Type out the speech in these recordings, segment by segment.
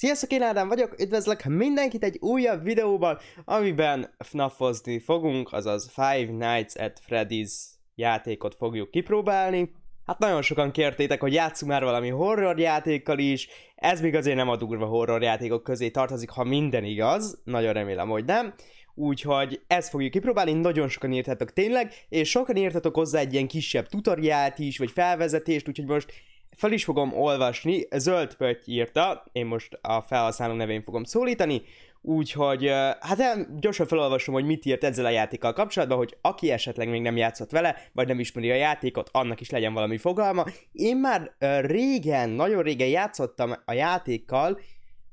Sziasztok, én Ádám vagyok, üdvözlök mindenkit egy újabb videóban, amiben fnafozni fogunk, azaz Five Nights at Freddy's játékot fogjuk kipróbálni. Hát nagyon sokan kértétek, hogy játsszunk már valami horror játékkal is, ez még azért nem a durva horror játékok közé tartozik, ha minden igaz, nagyon remélem, hogy nem. Úgyhogy ezt fogjuk kipróbálni, nagyon sokan írtatok tényleg, és sokan írtatok hozzá egy ilyen kisebb tutoriált is, vagy felvezetést, úgyhogy most fel is fogom olvasni, Zöld Pötty írta, én most a felhasználó nevén fogom szólítani, úgyhogy hát gyorsan felolvasom, hogy mit írt ezzel a játékkal kapcsolatban, hogy aki esetleg még nem játszott vele, vagy nem ismeri a játékot, annak is legyen valami fogalma. Én már régen, nagyon régen játszottam a játékkal,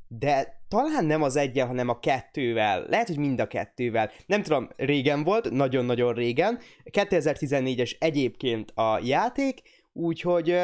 de talán nem az egyen, hanem a kettővel. Lehet, hogy mind a kettővel. Nem tudom, régen volt, nagyon-nagyon régen. 2014-es egyébként a játék, úgyhogy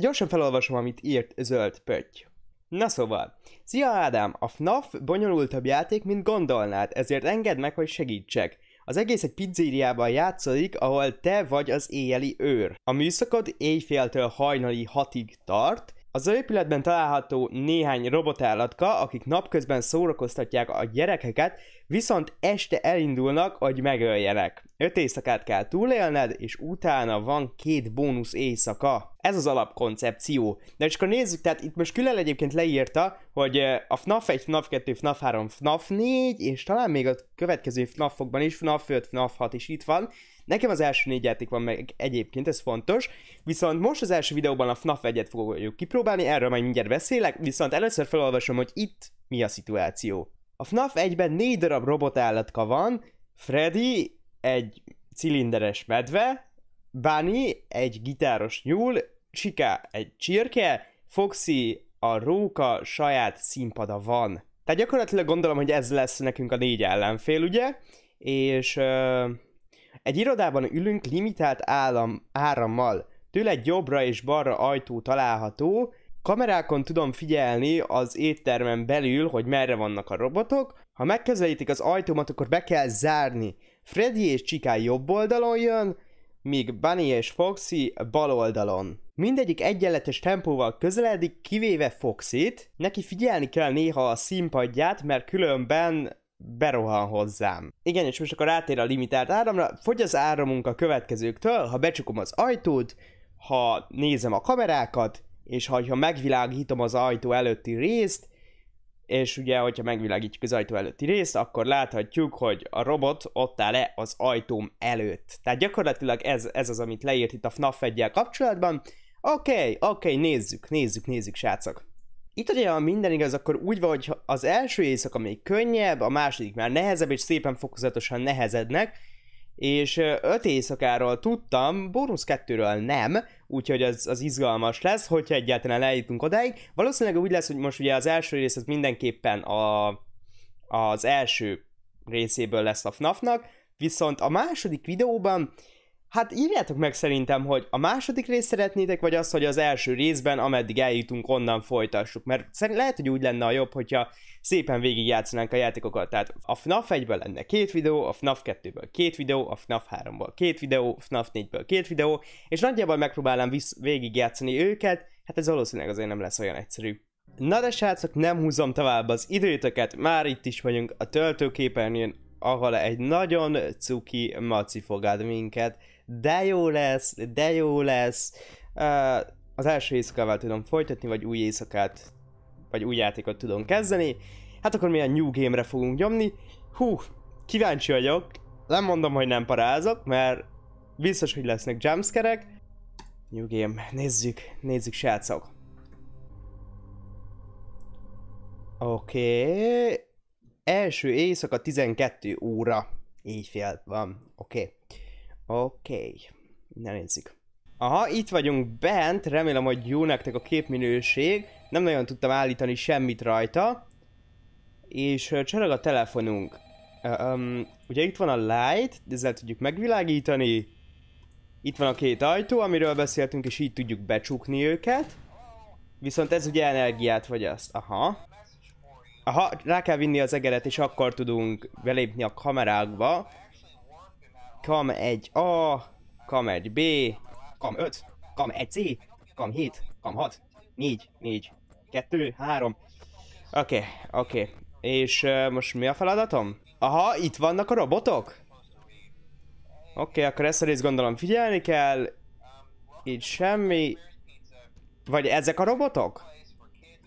Gyorsan felolvasom, amit írt Zöld Pötty. Na szóval, Szia Ádám, a FNAF bonyolultabb játék, mint gondolnád, ezért engedd meg, hogy segítsek. Az egész egy pizzériában játszolik, ahol te vagy az éjjeli őr. A műszakod éjféltől hajnali hatig tart, az épületben található néhány robotállatka, akik napközben szórakoztatják a gyerekeket, viszont este elindulnak, hogy megöljenek. Öt éjszakát kell túlélned, és utána van két bónusz éjszaka. Ez az alapkoncepció. De csak nézzük, tehát itt most külön egyébként leírta, hogy a FNAF 1, FNAF 2, FNAF 3, FNAF 4, és talán még a következő FNAF-okban is, FNAF 5, FNAF 6 is itt van, Nekem az első négy játék van meg egyébként, ez fontos, viszont most az első videóban a FNAF egyet fogjuk kipróbálni, erről majd mindjárt beszélek, viszont először felolvasom, hogy itt mi a szituáció. A FNAF egyben négy darab robotállatka van, Freddy egy cilinderes medve, Bunny egy gitáros nyúl, Chica egy csirke, Foxy a róka saját színpada van. Tehát gyakorlatilag gondolom, hogy ez lesz nekünk a négy ellenfél, ugye? És... Uh egy irodában ülünk limitált állam, árammal. Tőle jobbra és balra ajtó található, Kamerákon tudom figyelni az éttermen belül, hogy merre vannak a robotok. Ha megközelítik az ajtómat, akkor be kell zárni. Freddy és Csiká jobb oldalon jön, míg Bunny és Foxy bal oldalon. Mindegyik egyenletes tempóval közeledik, kivéve Foxit. Neki figyelni kell néha a színpadját, mert különben berohan hozzám. Igen, és most akkor átér a limitált áramra, fogy az áramunk a következőktől, ha becsukom az ajtót, ha nézem a kamerákat, és ha, ha megvilágítom az ajtó előtti részt, és ugye, hogyha megvilágítjuk az ajtó előtti részt, akkor láthatjuk, hogy a robot ott áll le az ajtóm előtt. Tehát gyakorlatilag ez, ez az, amit leírt itt a FNAF 1 kapcsolatban. Oké, okay, oké, okay, nézzük, nézzük, nézzük, srácok itt, ugye, a minden igaz, akkor úgy van, hogy az első éjszaka még könnyebb, a második már nehezebb, és szépen fokozatosan nehezednek, és öt éjszakáról tudtam, bónusz kettőről nem, úgyhogy az, az izgalmas lesz, hogyha egyáltalán eljutunk odáig. Valószínűleg úgy lesz, hogy most ugye az első rész az mindenképpen a, az első részéből lesz a FNAF-nak, viszont a második videóban Hát írjátok meg szerintem, hogy a második részt szeretnétek, vagy az, hogy az első részben, ameddig eljutunk, onnan folytassuk. Mert szerint lehet, hogy úgy lenne a jobb, hogyha szépen végigjátszanánk a játékokat. Tehát a FNAF 1-ből lenne két videó, a FNAF 2-ből két videó, a FNAF 3-ból két videó, a FNAF 4-ből két videó, és nagyjából megpróbálom visz- végigjátszani őket, hát ez valószínűleg azért nem lesz olyan egyszerű. Na de srácok, nem húzom tovább az időtöket, már itt is vagyunk a töltőképernyőn, ahol egy nagyon cuki maci fogad minket de jó lesz, de jó lesz. Uh, az első éjszakával tudom folytatni, vagy új éjszakát, vagy új játékot tudom kezdeni. Hát akkor milyen New Game-re fogunk nyomni. Hú, kíváncsi vagyok. Nem mondom, hogy nem parázok, mert biztos, hogy lesznek jumpscare-ek. New Game, nézzük, nézzük srácok. Oké. Okay. Első éjszaka 12 óra. Így fél van. Oké. Okay. Oké, okay. nézzük. Aha, itt vagyunk bent, remélem, hogy jó nektek a képminőség. Nem nagyon tudtam állítani semmit rajta. És csörög a telefonunk. Um, ugye itt van a light, ezzel tudjuk megvilágítani. Itt van a két ajtó, amiről beszéltünk, és így tudjuk becsukni őket. Viszont ez ugye energiát azt. Aha. Aha, rá kell vinni az egeret, és akkor tudunk belépni a kamerákba. Kam 1A, Kam 1B, Kam 5, Kam 1C, Kam 7, Kam 6, 4, 4, 2, 3. Oké, okay, oké. Okay. És uh, most mi a feladatom? Aha, itt vannak a robotok? Oké, okay, akkor ezt a részt gondolom figyelni kell. Itt semmi. Vagy ezek a robotok?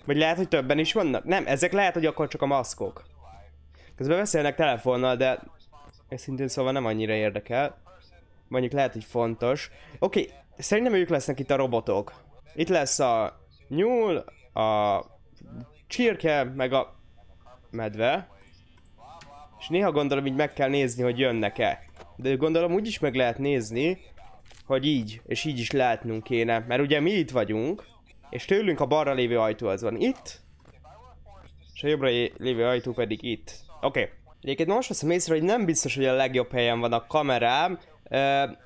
Vagy lehet, hogy többen is vannak? Nem, ezek lehet, hogy akkor csak a maszkok. Közben beszélnek telefonnal, de szintén szóval nem annyira érdekel. Mondjuk lehet, hogy fontos. Oké, okay, szerintem ők lesznek itt a robotok. Itt lesz a nyúl, a csirke, meg a medve. És néha gondolom így meg kell nézni, hogy jönnek-e. De gondolom úgy is meg lehet nézni, hogy így, és így is látnunk kéne. Mert ugye mi itt vagyunk, és tőlünk a balra lévő ajtó az van itt, és a jobbra lévő ajtó pedig itt. Oké. Okay. Egyébként most veszem észre, hogy nem biztos, hogy a legjobb helyen van a kamerám.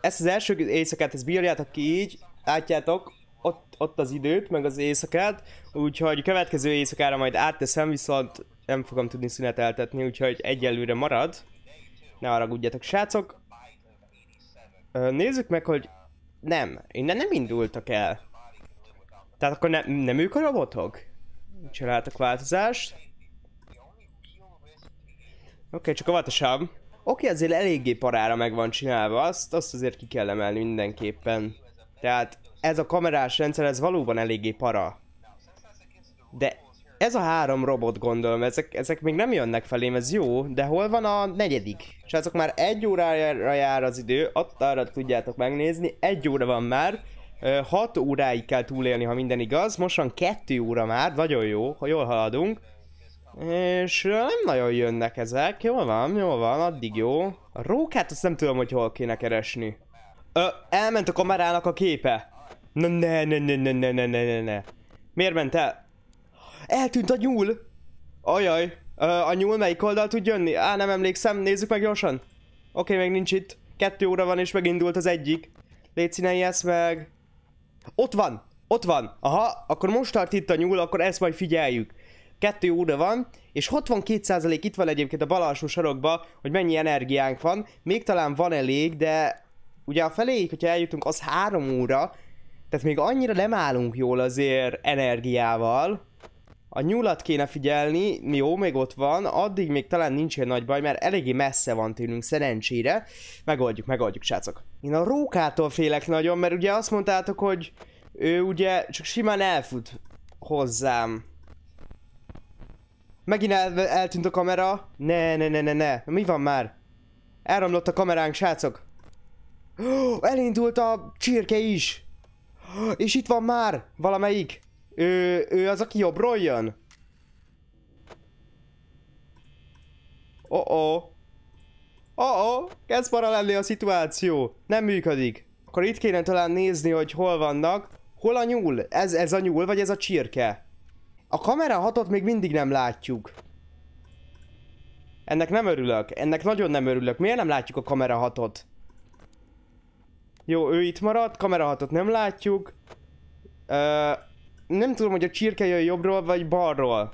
Ezt az első éjszakát, ezt bírjátok ki így, látjátok, ott, ott az időt, meg az éjszakát, úgyhogy a következő éjszakára majd átteszem, viszont nem fogom tudni szüneteltetni, úgyhogy egyelőre marad. Ne haragudjatok, srácok. Nézzük meg, hogy nem, innen nem indultak el. Tehát akkor ne, nem ők a robotok? Csináltak változást okay, csak a vatasabb. Oké, okay, azért eléggé parára meg van csinálva, azt, azt azért ki kell emelni mindenképpen. Tehát ez a kamerás rendszer, ez valóban eléggé para. De ez a három robot gondolom, ezek, ezek még nem jönnek felém, ez jó, de hol van a negyedik? És azok már egy órára jár az idő, ott arra tudjátok megnézni, egy óra van már, 6 óráig kell túlélni, ha minden igaz, mostan 2 óra már, nagyon jó, ha jól haladunk. És nem nagyon jönnek ezek. Jól van, jól van, addig jó. A rókát azt nem tudom, hogy hol kéne keresni. Ö, elment a kamerának a képe. Na ne, ne, ne, ne, ne, ne, ne, ne, ne. Miért ment el? Eltűnt a nyúl! Ajaj, ö, a nyúl melyik oldal tud jönni? Á, nem emlékszem, nézzük meg gyorsan. Oké, még nincs itt. Kettő óra van és megindult az egyik. Légy ezt meg. Ott van! Ott van! Aha, akkor most tart itt a nyúl, akkor ezt majd figyeljük kettő óra van, és 62% itt van egyébként a bal alsó sarokba, hogy mennyi energiánk van, még talán van elég, de ugye a feléig, hogyha eljutunk, az három óra, tehát még annyira nem állunk jól azért energiával. A nyulat kéne figyelni, jó, még ott van, addig még talán nincs ilyen nagy baj, mert eléggé messze van tőlünk szerencsére. Megoldjuk, megoldjuk, srácok. Én a rókától félek nagyon, mert ugye azt mondtátok, hogy ő ugye csak simán elfut hozzám. Megint el, eltűnt a kamera. Ne, ne, ne, ne, ne. Mi van már? Elromlott a kameránk, srácok. Oh, elindult a csirke is. Oh, és itt van már valamelyik. Ő, ő az, aki jobbról jön. Oh-oh. Oh-oh. Oh. Kezd para lenni a szituáció. Nem működik. Akkor itt kéne talán nézni, hogy hol vannak. Hol a nyúl? Ez, ez a nyúl, vagy ez a csirke? A kamera hatot még mindig nem látjuk. Ennek nem örülök. Ennek nagyon nem örülök. Miért nem látjuk a kamera hatot? Jó, ő itt maradt. Kamera hatot nem látjuk. Ö, nem tudom, hogy a csirke jön jobbról vagy balról.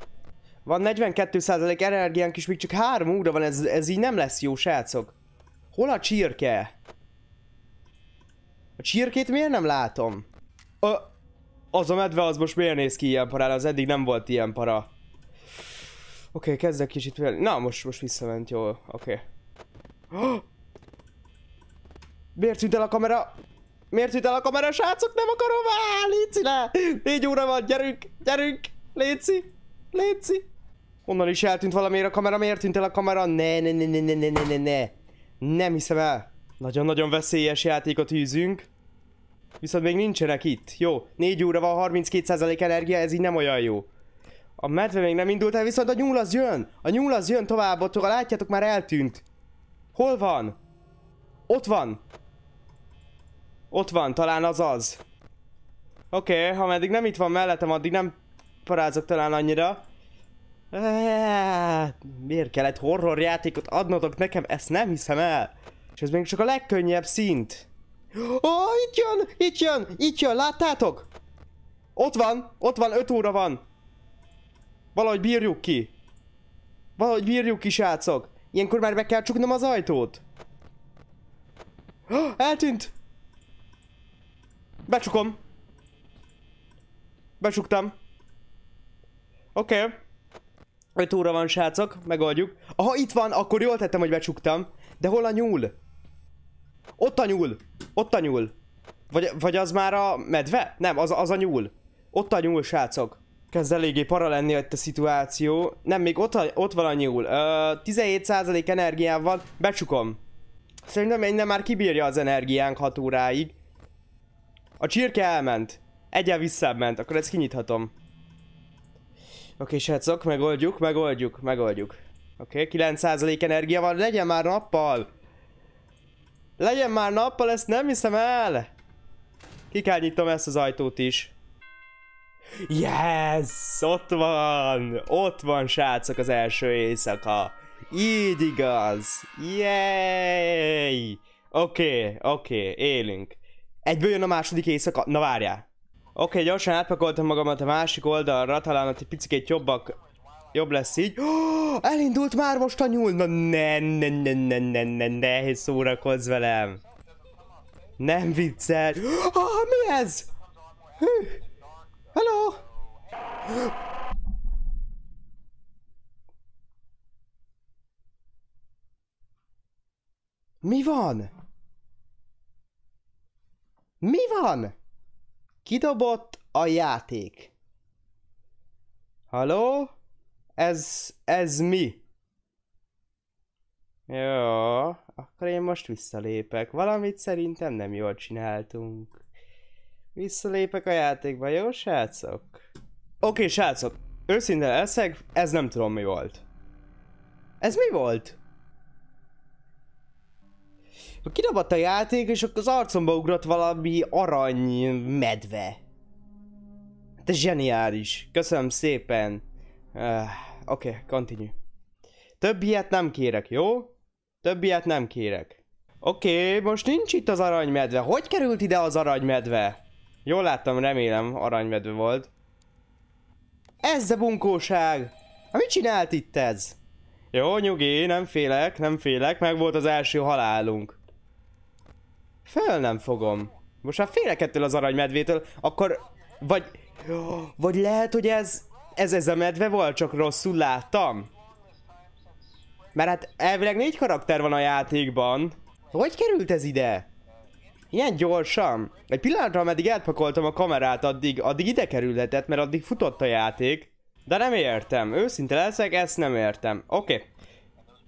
Van 42% energiánk is, még csak 3 óra van, ez, ez így nem lesz jó, srácok. Hol a csirke? A csirkét miért nem látom? Ö, az a medve az most miért néz ki ilyen parára? Az eddig nem volt ilyen para. Oké, okay, kezdek kicsit fel. Na, most, most visszament jól. Oké. Okay. Miért tűnt el a kamera? Miért tűnt el a kamera, srácok? Nem akarom! Á, Léci, le! Négy óra van, gyerünk! Gyerünk! Léci! Léci! Honnan is eltűnt valamiért a kamera? Miért tűnt el a kamera? ne, ne, ne, ne, ne, ne, ne, ne! Nem hiszem el! Nagyon-nagyon veszélyes játékot űzünk. Viszont még nincsenek itt. Jó, 4 óra van, 32% energia, ez így nem olyan jó. A medve még nem indult el, viszont a nyúl az jön! A nyúl az jön tovább, ott a látjátok már eltűnt. Hol van? Ott van! Ott van, talán az az. Oké, okay, ha meddig nem itt van mellettem, addig nem parázok talán annyira. miért kellett horror játékot adnotok nekem? Ezt nem hiszem el. És ez még csak a legkönnyebb szint. Oh, itt jön, itt jön, itt jön, láttátok? Ott van, ott van, 5 óra van. Valahogy bírjuk ki. Valahogy bírjuk ki, srácok. Ilyenkor már be kell csuknom az ajtót. Oh, eltűnt. Becsukom. Becsuktam. Oké. Okay. 5 óra van, srácok, megoldjuk. Aha, itt van, akkor jól tettem, hogy becsuktam. De hol a nyúl? Ott a nyúl! Ott a nyúl! Vagy, vagy az már a medve? Nem, az, az a nyúl. Ott a nyúl, srácok. Kezd eléggé para lenni itt a szituáció. Nem, még ott, a, ott van a nyúl. Ö, 17% energiám van, becsukom. Szerintem nem már kibírja az energiánk 6 óráig. A csirke elment. egyel visszább ment, akkor ezt kinyithatom. Oké, srácok, megoldjuk, megoldjuk, megoldjuk. Oké, okay, 9% energia van, legyen már nappal! Legyen már nappal, ezt nem hiszem el! Ki kell nyitom ezt az ajtót is. Yes! Ott van! Ott van, srácok, az első éjszaka. Így igaz! Yay! Oké, okay, oké, okay, élünk. Egyből jön a második éjszaka. Na várjál! Oké, okay, gyorsan átpakoltam magamat a másik oldalra, talán ott egy picit jobbak Jobb lesz így. Oh, elindult már most a nyúl. Na ne, ne, ne, ne, ne, ne, ne, szórakozz velem. Nem viccel. Oh, mi ez? Hello? Mi van? Mi van? Kidobott a játék. Hello? Ez, ez mi? Jó, akkor én most visszalépek. Valamit szerintem nem jól csináltunk. Visszalépek a játékba, jó srácok? Oké, okay, srácok, Őszinte leszek, ez nem tudom mi volt. Ez mi volt? Kidobott a játék, és akkor az arcomba ugrott valami arany medve. Te hát zseniális. Köszönöm szépen. Uh, Oké, okay, continue. Több ilyet nem kérek, jó? Több ilyet nem kérek. Oké, okay, most nincs itt az aranymedve. Hogy került ide az aranymedve? Jól láttam, remélem aranymedve volt. Ez a bunkóság! Ha hát mit csinált itt ez? Jó, nyugi, nem félek, nem félek, meg volt az első halálunk. Föl nem fogom. Most ha félek ettől az aranymedvétől, akkor... Vagy... Vagy lehet, hogy ez ez ez a medve volt, csak rosszul láttam. Mert hát elvileg négy karakter van a játékban. Hogy került ez ide? Ilyen gyorsan. Egy pillanatra, ameddig elpakoltam a kamerát, addig, addig ide kerülhetett, mert addig futott a játék. De nem értem. Őszinte leszek, ezt nem értem. Oké. Okay.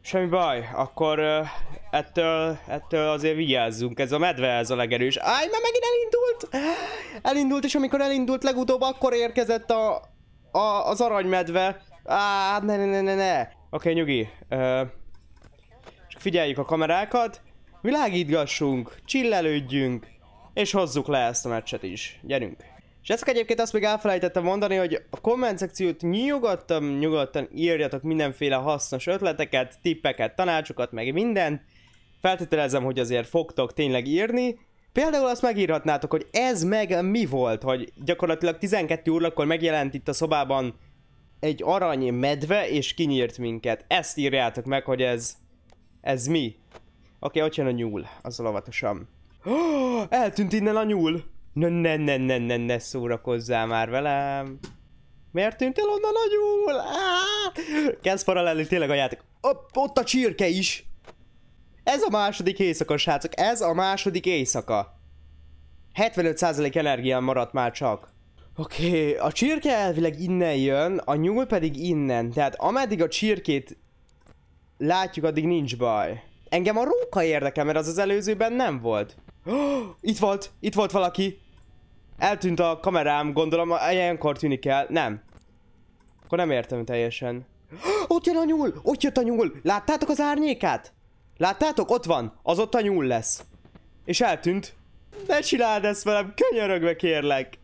Semmi baj. Akkor uh, ettől, ettől azért vigyázzunk. Ez a medve, ez a legerős. Áj, mert megint elindult! Elindult, és amikor elindult legutóbb, akkor érkezett a, a, az aranymedve. Á, hát ne, ne, ne, ne, ne. Oké, okay, nyugi. Uh, csak figyeljük a kamerákat. Világítgassunk, csillelődjünk. És hozzuk le ezt a meccset is. Gyerünk. És ezt egyébként azt még elfelejtettem mondani, hogy a komment szekciót nyugodtan, nyugodtan írjatok mindenféle hasznos ötleteket, tippeket, tanácsokat, meg mindent. Feltételezem, hogy azért fogtok tényleg írni, Például azt megírhatnátok, hogy ez meg mi volt, hogy gyakorlatilag 12 órakor megjelent itt a szobában egy arany medve, és kinyírt minket. Ezt írjátok meg, hogy ez... Ez mi? Oké, okay, ott jön a nyúl, az alavatosan. Oh, eltűnt innen a nyúl! Ne, ne, ne, ne, ne, ne szórakozzál már velem! Miért tűnt el onnan a nyúl? Kezd paralelni tényleg a játék. Op, ott a csirke is! Ez a második éjszaka, srácok, ez a második éjszaka. 75% energián maradt már csak. Oké, okay, a csirke elvileg innen jön, a nyúl pedig innen, tehát ameddig a csirkét látjuk, addig nincs baj. Engem a róka érdekel, mert az az előzőben nem volt. Oh, itt volt, itt volt valaki. Eltűnt a kamerám, gondolom, ilyenkor tűnik el. Nem. Akkor nem értem teljesen. Oh, ott jön a nyúl, ott jött a nyúl. Láttátok az árnyékát? Láttátok? Ott van. Az ott a nyúl lesz. És eltűnt. Ne csináld ezt velem, könyörögve kérlek.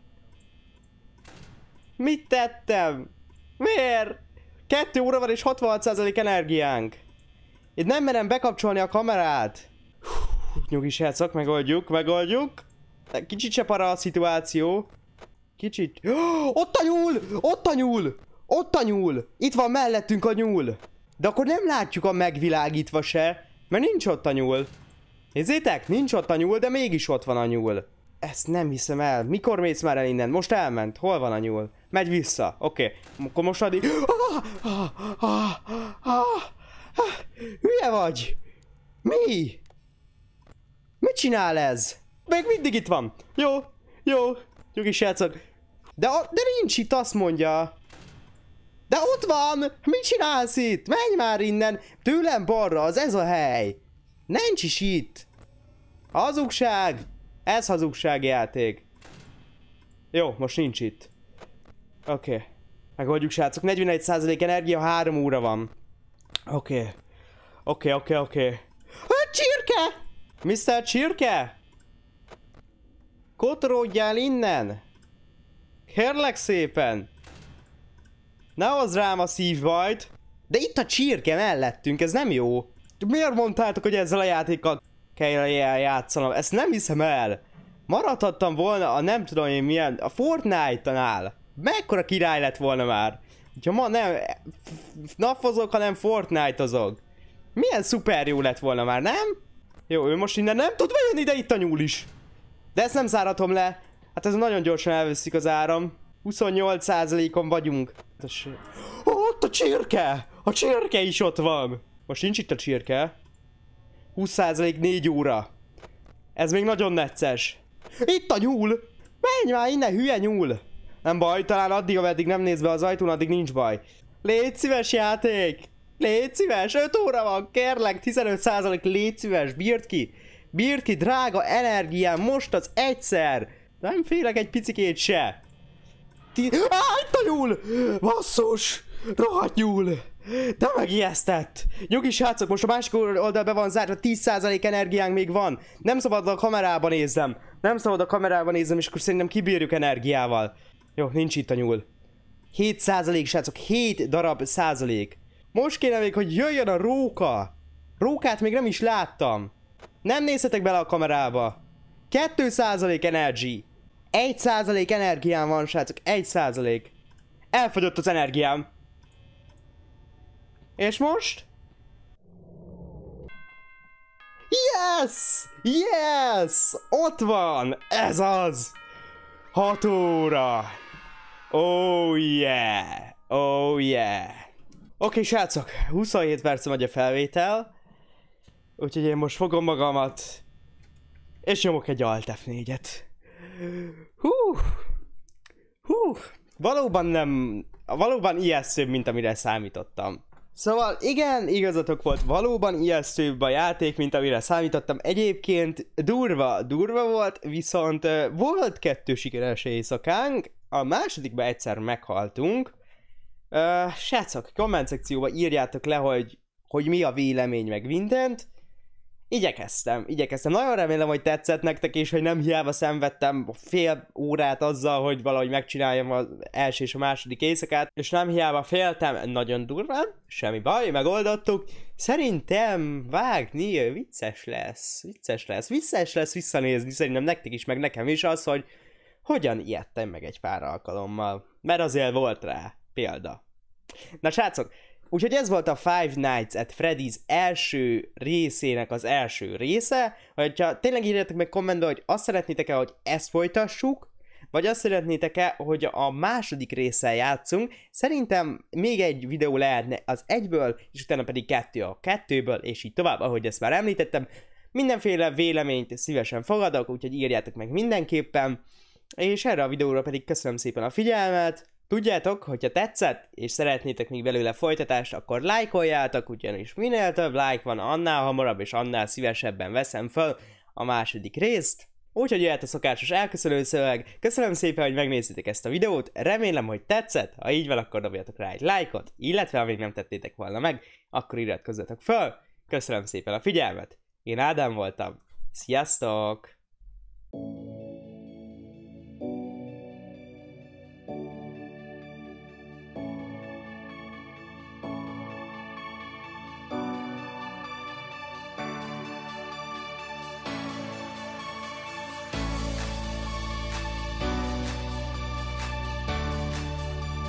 Mit tettem? Miért? Kettő óra van és 66% energiánk. Itt nem merem bekapcsolni a kamerát. nyugi srácok, megoldjuk, megoldjuk. Kicsit se para a szituáció. Kicsit. Oh, ott a nyúl! Ott a nyúl! Ott a nyúl! Itt van mellettünk a nyúl! De akkor nem látjuk a megvilágítva se. Mert nincs ott a nyúl. Nézzétek, nincs ott a nyúl, de mégis ott van a nyúl. Ezt nem hiszem el. Mikor mész már el innen? Most elment. Hol van a nyúl? Megy vissza. Oké. Okay. Akkor most addig... Hülye vagy? Mi? Mit csinál ez? Még mindig itt van. Jó, jó. Nyugi srácok. De, de nincs itt, azt mondja. De ott van! Mit csinálsz itt? Menj már innen! Tőlem balra, az ez a hely! Nincs is itt! Hazugság! Ez játék. Jó, most nincs itt. Oké. Okay. Megoldjuk, srácok. 41% energia, 3 óra van. Oké. Okay. Oké, okay, oké, okay, oké. Okay. Hát, csirke! Mr. Csirke! Kotorodjál innen! Kérlek szépen! Ne az rám a szív De itt a csirke mellettünk, ez nem jó. Miért mondtátok, hogy ezzel a játékkal kell játszanom? Ezt nem hiszem el. Maradhattam volna a nem tudom én milyen, a fortnite tanál Mekkora király lett volna már. Hogyha ma nem napozok, hanem Fortnite-ozok. Milyen szuper jó lett volna már, nem? Jó, ő most innen nem tud bejönni, de itt a nyúl is. De ezt nem záratom le. Hát ez nagyon gyorsan elveszik az áram. 28%-on vagyunk. Hát ott a csirke! A csirke is ott van! Most nincs itt a csirke. 20% 4 óra. Ez még nagyon necces. Itt a nyúl! Menj már innen, hülye nyúl! Nem baj, talán addig, ameddig nem néz be az ajtón, addig nincs baj. Légy szíves játék! Légy szíves, 5 óra van, kérlek, 15% légy szíves, bírt ki! Bírt ki, drága energiám, most az egyszer! Nem félek egy picikét se! ti... Á, itt a nyúl! Basszus! Rohadt nyúl! De megijesztett! Nyugi srácok, most a másik oldal be van zárva, 10% energiánk még van. Nem szabad a kamerában nézzem. Nem szabad a kamerában nézzem, és akkor szerintem kibírjuk energiával. Jó, nincs itt a nyúl. 7 srácok, 7 darab százalék. Most kéne még, hogy jöjjön a róka. Rókát még nem is láttam. Nem nézhetek bele a kamerába. 2 százalék energy. Egy százalék energiám van, srácok. Egy százalék. Elfogyott az energiám. És most? Yes! Yes! Ott van! Ez az! 6 óra! Oh yeah! Oh yeah! Oké, okay, srácok, 27 perc megy a felvétel, úgyhogy én most fogom magamat, és nyomok egy Alt F4-et. Hú! Hú! Valóban nem... Valóban ijesztőbb, mint amire számítottam. Szóval igen, igazatok volt, valóban ijesztőbb a játék, mint amire számítottam. Egyébként durva, durva volt, viszont volt kettő sikeres éjszakánk, a másodikban egyszer meghaltunk. Uh, srácok, komment szekcióba írjátok le, hogy, hogy mi a vélemény meg mindent igyekeztem, igyekeztem. Nagyon remélem, hogy tetszett nektek, és hogy nem hiába szenvedtem fél órát azzal, hogy valahogy megcsináljam az első és a második éjszakát, és nem hiába féltem, nagyon durván, semmi baj, megoldottuk. Szerintem vágni vicces lesz, vicces lesz, vicces lesz visszanézni, szerintem nektek is, meg nekem is az, hogy hogyan ijedtem meg egy pár alkalommal, mert azért volt rá példa. Na srácok, Úgyhogy ez volt a Five Nights at Freddy's első részének az első része. Hogyha tényleg írjátok meg kommentbe, hogy azt szeretnétek-e, hogy ezt folytassuk, vagy azt szeretnétek-e, hogy a második résszel játszunk. Szerintem még egy videó lehetne az egyből, és utána pedig kettő a kettőből, és így tovább, ahogy ezt már említettem. Mindenféle véleményt szívesen fogadok, úgyhogy írjátok meg mindenképpen. És erre a videóra pedig köszönöm szépen a figyelmet, Tudjátok, hogyha tetszett, és szeretnétek még belőle folytatást, akkor lájkoljátok, ugyanis minél több like van, annál hamarabb és annál szívesebben veszem föl a második részt. Úgyhogy jöhet a szokásos elköszönő szöveg. Köszönöm szépen, hogy megnéztétek ezt a videót, remélem, hogy tetszett, ha így van, akkor dobjatok rá egy lájkot, illetve ha még nem tettétek volna meg, akkor iratkozzatok föl. Köszönöm szépen a figyelmet, én Ádám voltam, sziasztok! thank you